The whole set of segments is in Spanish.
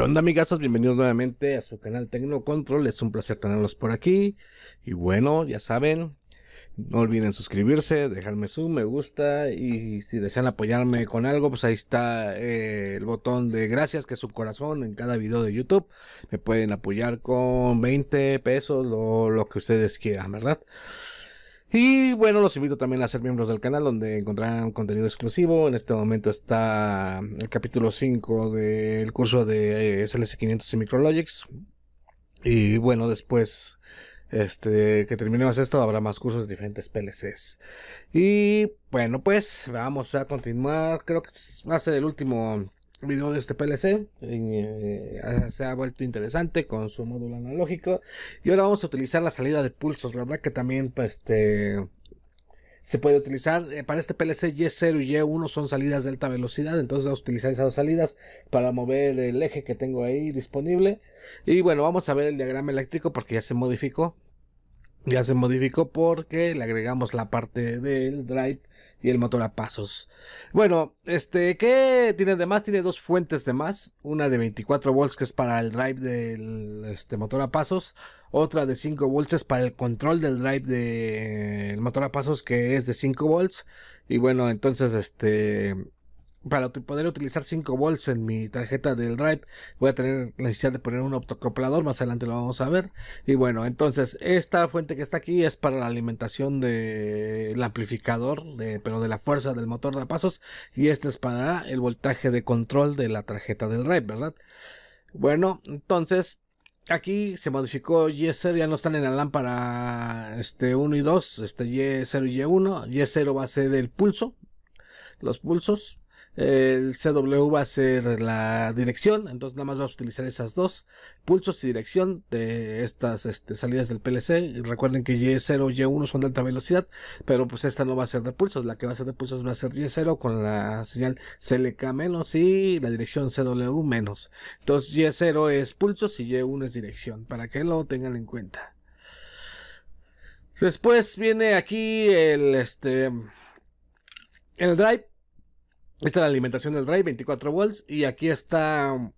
¿Qué onda, Bienvenidos nuevamente a su canal Tecnocontrol. Es un placer tenerlos por aquí. Y bueno, ya saben, no olviden suscribirse, dejarme su me gusta y si desean apoyarme con algo, pues ahí está eh, el botón de gracias, que es su corazón en cada video de YouTube. Me pueden apoyar con 20 pesos o lo que ustedes quieran, ¿verdad? Y bueno, los invito también a ser miembros del canal donde encontrarán contenido exclusivo. En este momento está el capítulo 5 del curso de eh, slc 500 y Micrologics. Y bueno, después este, que terminemos esto habrá más cursos de diferentes PLCs. Y bueno, pues vamos a continuar. Creo que va a ser el último video de este PLC eh, se ha vuelto interesante con su módulo analógico y ahora vamos a utilizar la salida de pulsos verdad que también pues, este se puede utilizar eh, para este PLC Y0 y Y1 son salidas de alta velocidad entonces vamos a utilizar esas salidas para mover el eje que tengo ahí disponible y bueno vamos a ver el diagrama eléctrico porque ya se modificó ya se modificó porque le agregamos la parte del drive y el motor a pasos. Bueno, este, ¿qué tiene de más? Tiene dos fuentes de más. Una de 24 volts que es para el drive del este, motor a pasos. Otra de 5 volts es para el control del drive del motor a pasos que es de 5 volts. Y bueno, entonces este para poder utilizar 5 volts en mi tarjeta del drive voy a tener la necesidad de poner un autocoplador, más adelante lo vamos a ver y bueno entonces esta fuente que está aquí es para la alimentación del amplificador pero de la fuerza del motor de pasos y este es para el voltaje de control de la tarjeta del drive verdad bueno entonces aquí se modificó Y0, ya no están en la lámpara este 1 y 2, este Y0 y Y1, Y0 va a ser el pulso, los pulsos, el CW va a ser la dirección, entonces nada más vamos a utilizar esas dos, pulsos y dirección de estas este, salidas del PLC. Recuerden que Y0 y Y1 son de alta velocidad, pero pues esta no va a ser de pulsos, la que va a ser de pulsos va a ser Y0 con la señal CLK menos y la dirección CW menos. Entonces Y0 es pulsos y Y1 es dirección, para que lo tengan en cuenta. Después viene aquí el este el drive esta es la alimentación del drive, 24 volts. Y aquí está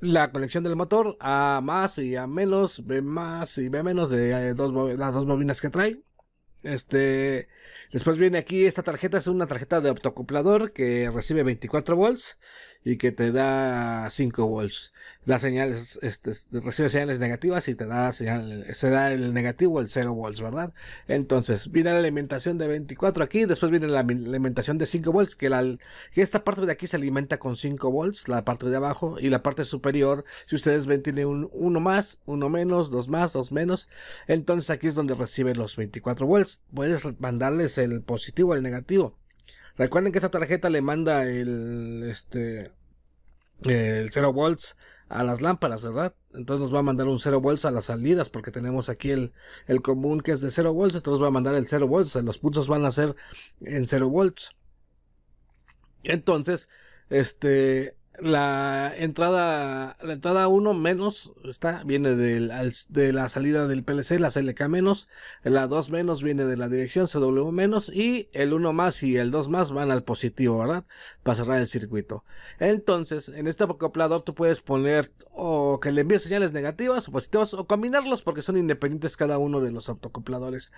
la conexión del motor a más y a menos, B más y B menos de eh, las dos bobinas que trae. Este, después viene aquí esta tarjeta, es una tarjeta de optocoplador que recibe 24 volts y que te da 5 volts. Da señales, este, este, recibe señales negativas y te da señal, se da el negativo, el 0 volts, ¿verdad? Entonces, viene la alimentación de 24 aquí, después viene la alimentación de 5 volts, que, la, que esta parte de aquí se alimenta con 5 volts, la parte de abajo, y la parte superior, si ustedes ven, tiene un, uno más, uno menos, dos más, dos menos. Entonces aquí es donde recibe los 24 volts. Puedes mandarles el positivo, el negativo. Recuerden que esa tarjeta le manda el, este, el 0 volts a las lámparas, ¿verdad? Entonces nos va a mandar un 0 volts a las salidas porque tenemos aquí el, el común que es de 0 volts, entonces va a mandar el 0 volts, los pulsos van a ser en 0 volts. Entonces, este, la entrada la entrada 1 menos está viene del, de la salida del PLC la CLK menos la 2 menos viene de la dirección CW menos y el 1 más y el 2 más van al positivo verdad para cerrar el circuito entonces en este autocoplador tú puedes poner o que le envíe señales negativas o positivas o combinarlos porque son independientes cada uno de los autocopladores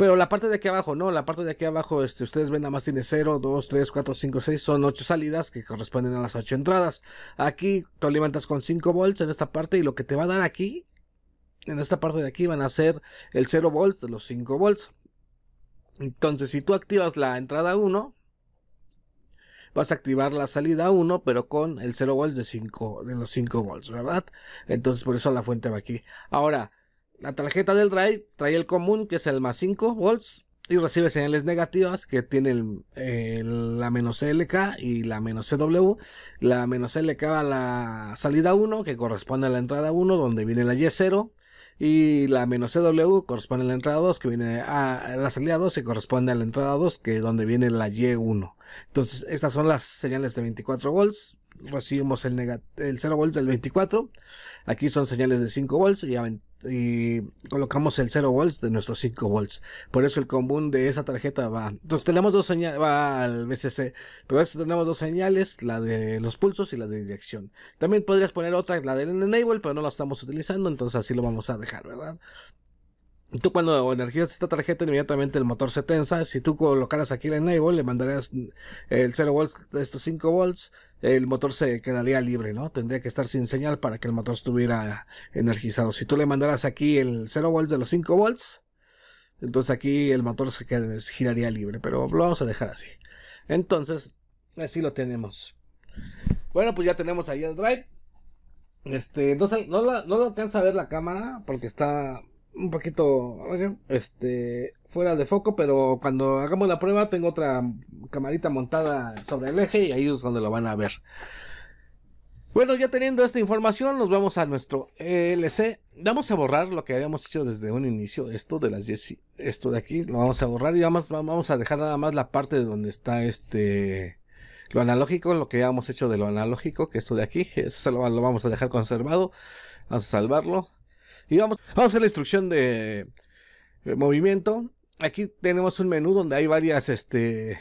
pero la parte de aquí abajo, ¿no? La parte de aquí abajo, este, ustedes ven, nada más tiene 0, 2, 3, 4, 5, 6. Son 8 salidas que corresponden a las 8 entradas. Aquí tú alimentas con 5 volts en esta parte y lo que te va a dar aquí, en esta parte de aquí, van a ser el 0 volts de los 5 volts. Entonces, si tú activas la entrada 1, vas a activar la salida 1, pero con el 0 volts de 5, de los 5 volts, ¿verdad? Entonces, por eso la fuente va aquí. Ahora, la tarjeta del drive trae el común, que es el más 5 volts, y recibe señales negativas que tiene la menos LK y la menos CW. La menos LK va a la salida 1, que corresponde a la entrada 1, donde viene la Y0. Y la menos CW corresponde a la entrada 2, que viene a la salida 2 y corresponde a la entrada 2, que donde viene la Y1. Entonces, estas son las señales de 24 volts recibimos el, el 0 volts del 24. Aquí son señales de 5 volts y, colocamos el 0 volts de nuestros 5 volts. Por eso el común de esa tarjeta va. Entonces tenemos dos señales, va al BCC. Pero eso tenemos dos señales, la de los pulsos y la de dirección. También podrías poner otra, la del enable, pero no la estamos utilizando, entonces así lo vamos a dejar, ¿verdad? Tú cuando energías esta tarjeta inmediatamente el motor se tensa. Si tú colocaras aquí el enable, le mandarías eh, el 0 volts de estos 5 volts el motor se quedaría libre, ¿no? Tendría que estar sin señal para que el motor estuviera energizado. Si tú le mandaras aquí el 0 volts de los 5 volts, entonces aquí el motor se, giraría libre, pero lo vamos a dejar así. Entonces, así lo tenemos. Bueno, pues ya tenemos ahí el drive. Este, no, no, no lo alcanza a ver la cámara porque está un poquito este fuera de foco, pero cuando hagamos la prueba tengo otra camarita montada sobre el eje y ahí es donde lo van a ver. Bueno, ya teniendo esta información, nos vamos a nuestro LC. Vamos a borrar lo que habíamos hecho desde un inicio, esto de las 10, esto de aquí, lo vamos a borrar y vamos, vamos a dejar nada más la parte de donde está este, lo analógico, lo que habíamos hecho de lo analógico, que esto de aquí, eso lo, lo vamos a dejar conservado, vamos a salvarlo. Y vamos, a la instrucción de, movimiento. Aquí tenemos un menú donde hay varias este,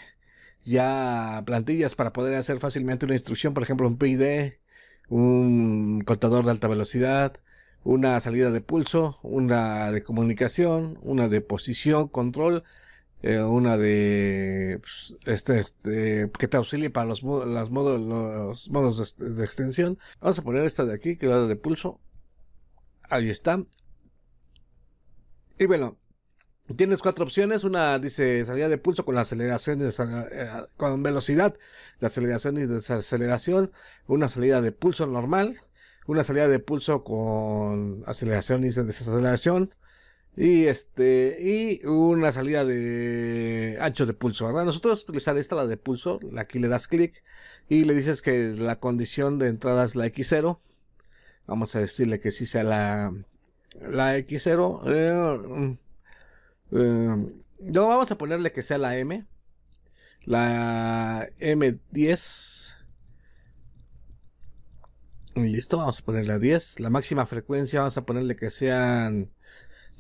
ya plantillas para poder hacer fácilmente una instrucción. Por ejemplo, un PID, un contador de alta velocidad, una salida de pulso, una de comunicación, una de posición, control, eh, una de pues, este, este, que te auxilie para los, los modos de extensión. Vamos a poner esta de aquí, que es la de pulso. Ahí está. Y bueno, Tienes cuatro opciones. Una dice salida de pulso con eh, con velocidad de aceleración y desaceleración. Una salida de pulso normal. Una salida de pulso con aceleración y desaceleración. Y este. Y una salida de ancho de pulso. ahora Nosotros utilizar esta, la de pulso. Aquí le das clic. Y le dices que la condición de entrada es la X0 vamos a decirle que sí sea la, X0. Eh, mm, eh, no, vamos a ponerle que sea la M. La M10. Mm, listo, vamos a ponerle a 10. La máxima frecuencia, vamos a ponerle que sean.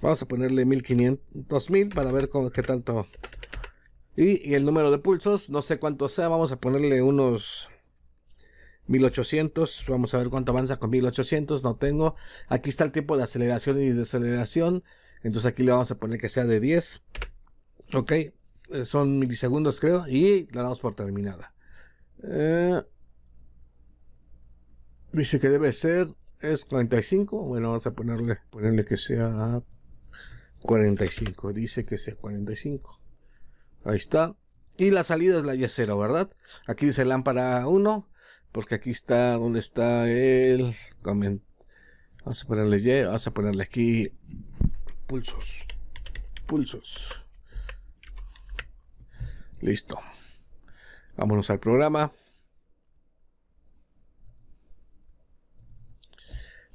Vamos a ponerle 1500, 2000 para ver qué tanto. y el número de pulsos, no sé cuánto sea, vamos a ponerle unos 1800, vamos a ver cuánto avanza con 1800, no tengo. Aquí está el tiempo de aceleración y desaceleración, entonces aquí le vamos a poner que sea de 10. Ok, eh, son milisegundos creo, y la damos por terminada. Eh, dice que debe ser, es 45, bueno, vamos a ponerle, ponerle que sea 45, dice que sea 45. Ahí está. Y la salida es la Y0, ¿verdad? Aquí dice lámpara 1, porque aquí está donde está el. Vamos a ponerle Y, vamos a ponerle aquí pulsos. Pulsos. Listo. Vámonos al programa.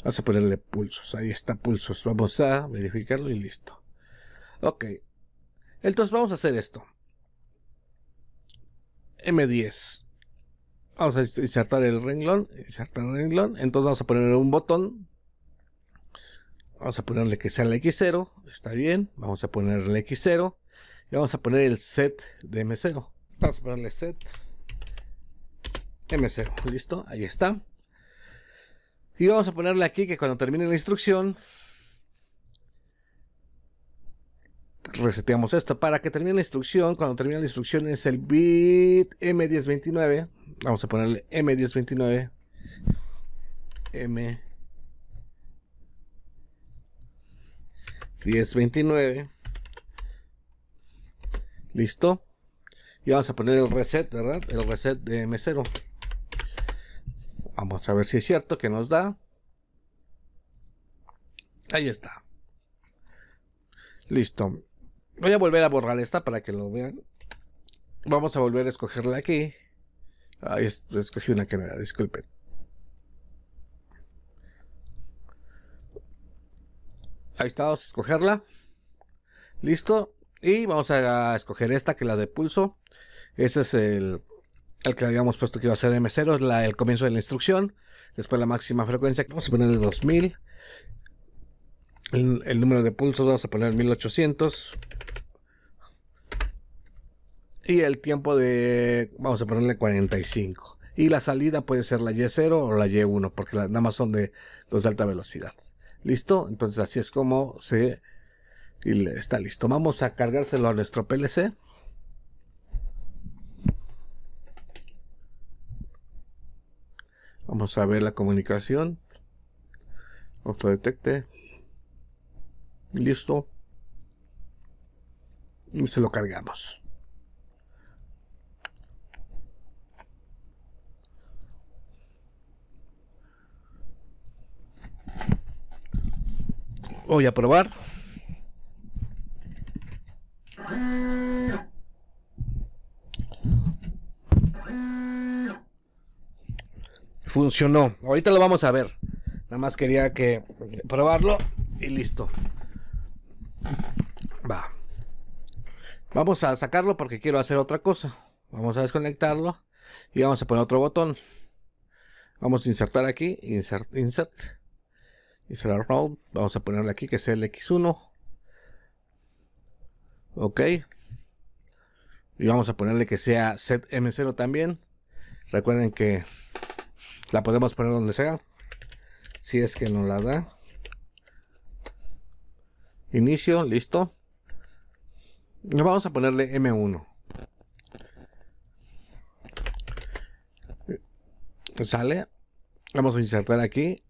Vamos a ponerle pulsos. Ahí está pulsos. Vamos a verificarlo y listo. Ok. Entonces vamos a hacer esto. M10. Vamos a insertar el renglón, insertar el renglón. Entonces vamos a poner un botón. Vamos a ponerle que sea el X0. Está bien. Vamos a ponerle el X0. Y vamos a poner el set de M0. Vamos a ponerle set M0. Listo. Ahí está. Y vamos a ponerle aquí que cuando termine la instrucción, reseteamos esto. Para que termine la instrucción, cuando termine la instrucción es el bit M1029 Vamos a ponerle M1029. M. 1029. Listo. Y vamos a poner el reset, ¿verdad? El reset de M0. Vamos a ver si es cierto que nos da. Ahí está. Listo. Voy a volver a borrar esta para que lo vean. Vamos a volver a escogerla aquí. Ahí escogí una que no era, disculpen. Ahí está, vamos a escogerla. Listo. Y vamos a, escoger esta, que es la de pulso. Ese es el, el que habíamos puesto que iba a ser M0, es el comienzo de la instrucción. Después la máxima frecuencia, vamos a ponerle 2000. El, el número de pulsos vamos a poner 1800 y el tiempo de, vamos a ponerle 45. Y la salida puede ser la Y0 o la Y1, porque nada más son de de alta velocidad. ¿Listo? Entonces así es como se... está listo. Vamos a cargárselo a nuestro PLC. Vamos a ver la comunicación. Autodetecte. Listo. Y se lo cargamos. Voy a probar. Funcionó. Ahorita lo vamos a ver. Nada más quería que probarlo y listo. Va. Vamos a sacarlo porque quiero hacer otra cosa. Vamos a desconectarlo y vamos a poner otro botón. Vamos a insertar aquí, insert, insert round vamos a ponerle aquí que sea el x1 ok y vamos a ponerle que sea set m0 también recuerden que la podemos poner donde sea si es que no la da inicio listo vamos a ponerle m1 sale vamos a insertar aquí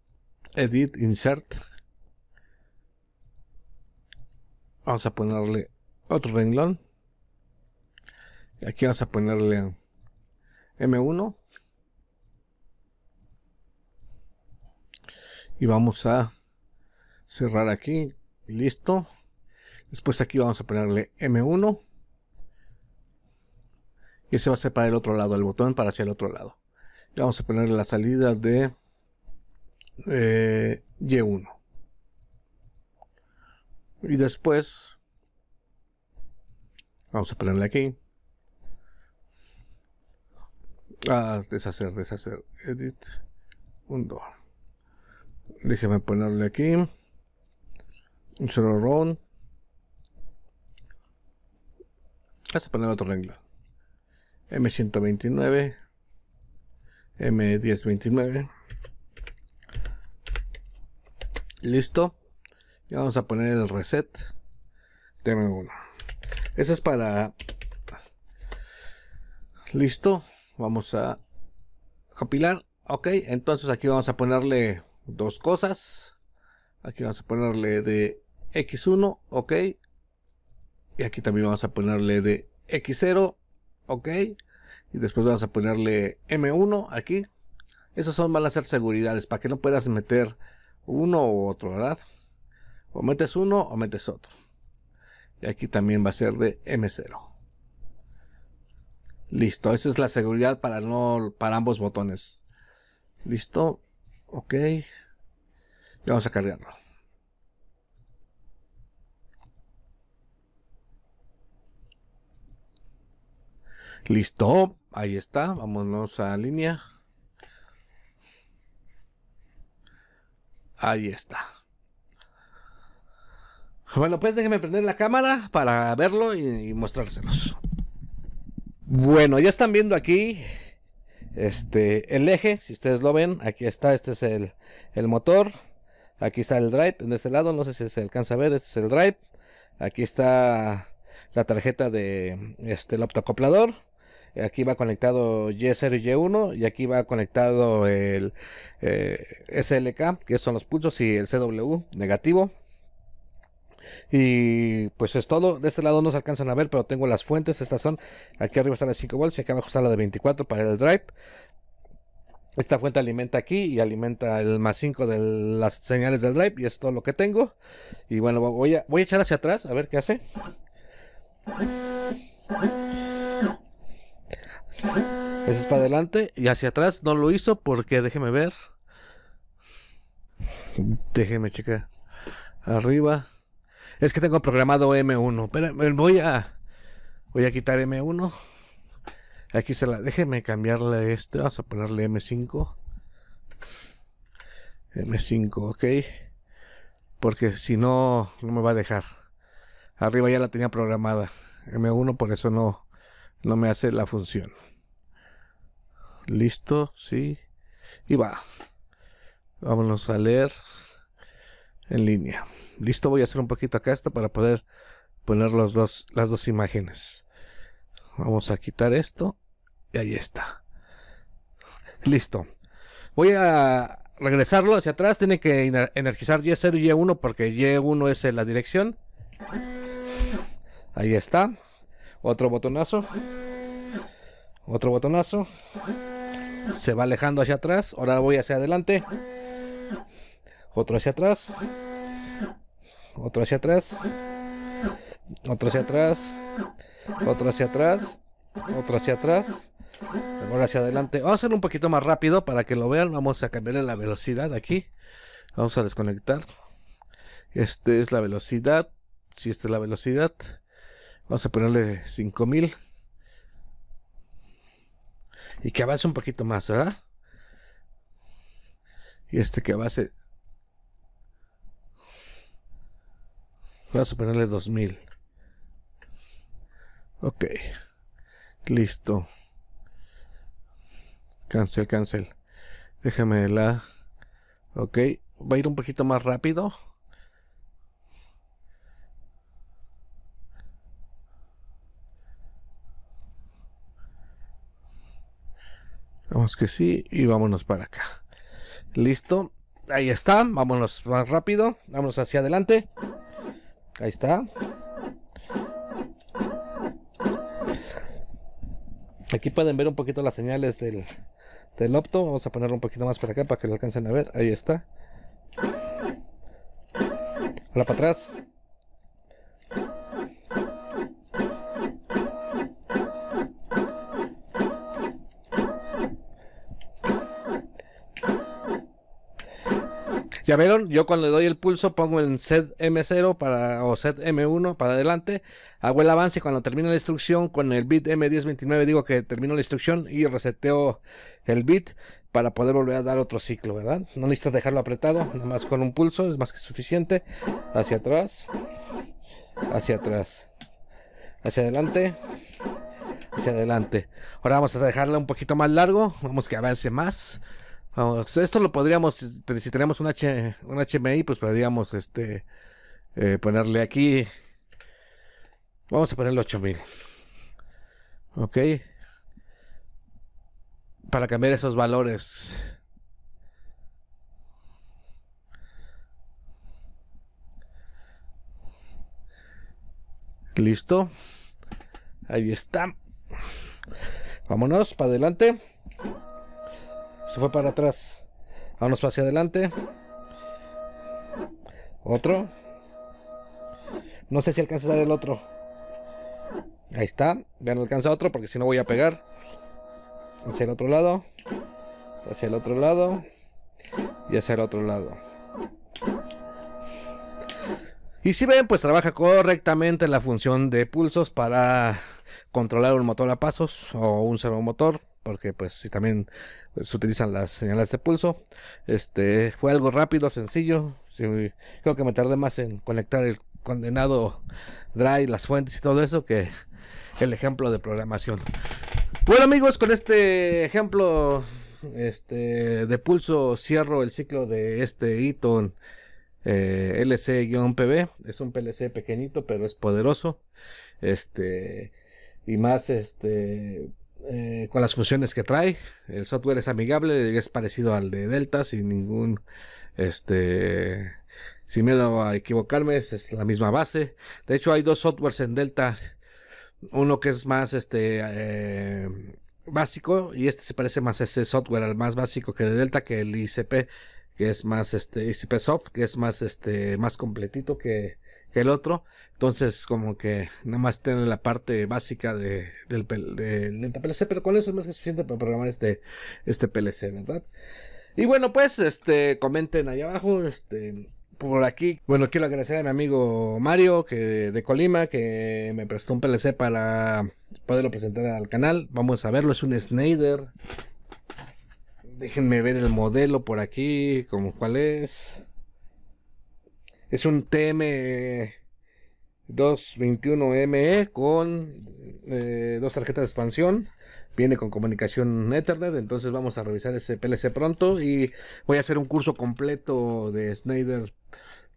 edit, insert. Vamos a ponerle otro renglón. Aquí vamos a ponerle M1. Y vamos a cerrar aquí. Listo. Después aquí vamos a ponerle M1. Y se va a separar el otro lado, el botón para hacia el otro lado. vamos a ponerle la salida de eh, Y1. Y después, vamos a ponerle aquí. Ah, deshacer, deshacer. Edit. Un 2. Déjeme ponerle aquí. Un solo ron. Vamos a poner otro renglón. M129. M1029. Listo. Y vamos a poner el reset. M1. Eso es para... Listo. Vamos a compilar. Ok, entonces aquí vamos a ponerle dos cosas. Aquí vamos a ponerle de X1, ok. Y aquí también vamos a ponerle de X0, ok. Y después vamos a ponerle M1 aquí. Esos son, van a ser seguridades para que no puedas meter uno u otro, ¿verdad? O metes uno o metes otro. Y aquí también va a ser de M0. Listo, esa es la seguridad para, no, para ambos botones. Listo, ok. vamos a cargarlo. Listo, ahí está, vámonos a línea. Ahí está. Bueno, pues déjenme prender la cámara para verlo y, mostrárselos. Bueno, ya están viendo aquí este el eje, si ustedes lo ven, aquí está, este es el, el motor, aquí está el drive en este lado, no sé si se alcanza a ver, este es el drive, aquí está la tarjeta de este el optoacoplador, Aquí va conectado Y0 y Y1 y aquí va conectado el eh, SLK, que son los pulsos, y el CW negativo. Y pues es todo. De este lado no se alcanzan a ver, pero tengo las fuentes. Estas son. Aquí arriba está la de 5 volts y acá abajo está la de 24 para el drive. Esta fuente alimenta aquí y alimenta el más 5 de las señales del drive. Y es todo lo que tengo. Y bueno, voy a, voy a echar hacia atrás a ver qué hace. Ese es para adelante y hacia atrás no lo hizo porque déjeme ver. Déjeme checar. Arriba. Es que tengo programado M1. Pero voy a voy a quitar M1. Aquí se la déjeme cambiarle este, vamos a ponerle M5. M5, ok. Porque si no no me va a dejar. Arriba ya la tenía programada. M1 por eso no no me hace la función. Listo, sí. Y va. Vámonos a leer en línea. Listo, voy a hacer un poquito acá esto para poder poner los dos, las dos imágenes. Vamos a quitar esto. Y ahí está. Listo. Voy a regresarlo hacia atrás. Tiene que energizar Y0 y Y1 porque Y1 es la dirección. Ahí está. Otro botonazo. Otro botonazo. Se va alejando hacia atrás. Ahora voy hacia adelante. Otro hacia atrás. Otro hacia atrás. Otro hacia atrás. Otro hacia atrás. Otro hacia atrás. Ahora hacia adelante. Vamos a hacerlo un poquito más rápido para que lo vean. Vamos a cambiarle la velocidad aquí. Vamos a desconectar. Esta es la velocidad. Si esta es la velocidad. Vamos a ponerle 5000. Y que avance un poquito más, ¿verdad? Y este que avance. va a superarle 2000. Ok. Listo. Cancel, cancel. Déjame la. Ok. Va a ir un poquito más rápido. que sí y vámonos para acá. Listo. Ahí está. Vámonos más rápido. Vámonos hacia adelante. Ahí está. Aquí pueden ver un poquito las señales del, del opto. Vamos a ponerlo un poquito más para acá para que lo alcancen a ver. Ahí está. hola para atrás. Ya vieron, yo cuando le doy el pulso pongo el set M0 para, o set M1 para adelante, hago el avance y cuando termino la instrucción con el bit M1029 digo que termino la instrucción y reseteo el bit para poder volver a dar otro ciclo, ¿verdad? No necesitas dejarlo apretado, nada más con un pulso es más que suficiente. Hacia atrás, hacia atrás, hacia adelante, hacia adelante. Ahora vamos a dejarla un poquito más largo, vamos que avance más. Esto lo podríamos, si tenemos un, H, un HMI, pues podríamos este, eh, ponerle aquí. Vamos a ponerle 8000. Ok. Para cambiar esos valores. Listo. Ahí está. Vámonos para adelante. Se fue para atrás. unos hacia adelante. Otro. No sé si alcanza a dar el otro. Ahí está. Ya no alcanza otro porque si no voy a pegar. Hacia el otro lado. Hacia el otro lado. Y hacia el otro lado. Y si ven, pues trabaja correctamente la función de pulsos para controlar un motor a pasos o un servomotor porque pues si también pues, se utilizan las señales de pulso. Este fue algo rápido, sencillo. creo que me tardé más en conectar el condenado drive, las fuentes y todo eso que el ejemplo de programación. Bueno amigos, con este ejemplo este, de pulso cierro el ciclo de este Eaton eh, LC-PB. Es un PLC pequeñito, pero es poderoso. Este y más este eh, con las funciones que trae. El software es amigable, es parecido al de Delta, sin ningún, este, sin miedo a equivocarme, es, la misma base. De hecho, hay dos softwares en Delta, uno que es más, este, eh, básico y este se parece más a ese software al más básico que de Delta que el ICP que es más este ICP Soft que es más este más completito que que el otro. Entonces, como que nada más tener la parte básica de, del, PLC, pero con eso es más que suficiente para programar este, este PLC, ¿verdad? Y bueno, pues, este, comenten ahí abajo, este, por aquí. Bueno, quiero agradecer a mi amigo Mario que de Colima que me prestó un PLC para poderlo presentar al canal. Vamos a verlo, es un Snyder. Déjenme ver el modelo por aquí, como cuál es. Es un TM221ME con eh, dos tarjetas de expansión. Viene con comunicación Ethernet, entonces vamos a revisar ese PLC pronto y voy a hacer un curso completo de Snyder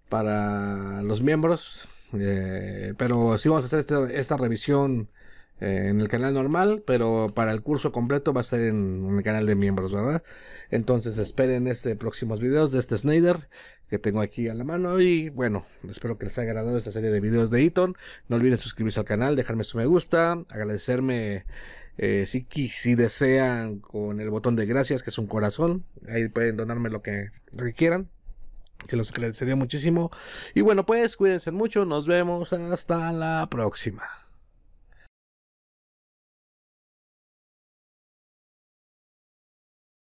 para los miembros. Eh, pero sí vamos a hacer este, esta revisión eh, en el canal normal, pero para el curso completo va a ser en, el canal de miembros, ¿verdad? Entonces esperen este próximos videos de este Snyder que tengo aquí a la mano y bueno, espero que les haya agradado esta serie de videos de Eaton. No olviden suscribirse al canal, dejarme su me gusta, agradecerme eh, si, desean con el botón de gracias que es un corazón, ahí pueden donarme lo que, requieran, Se los agradecería muchísimo. Y bueno, pues cuídense mucho. Nos vemos hasta la próxima.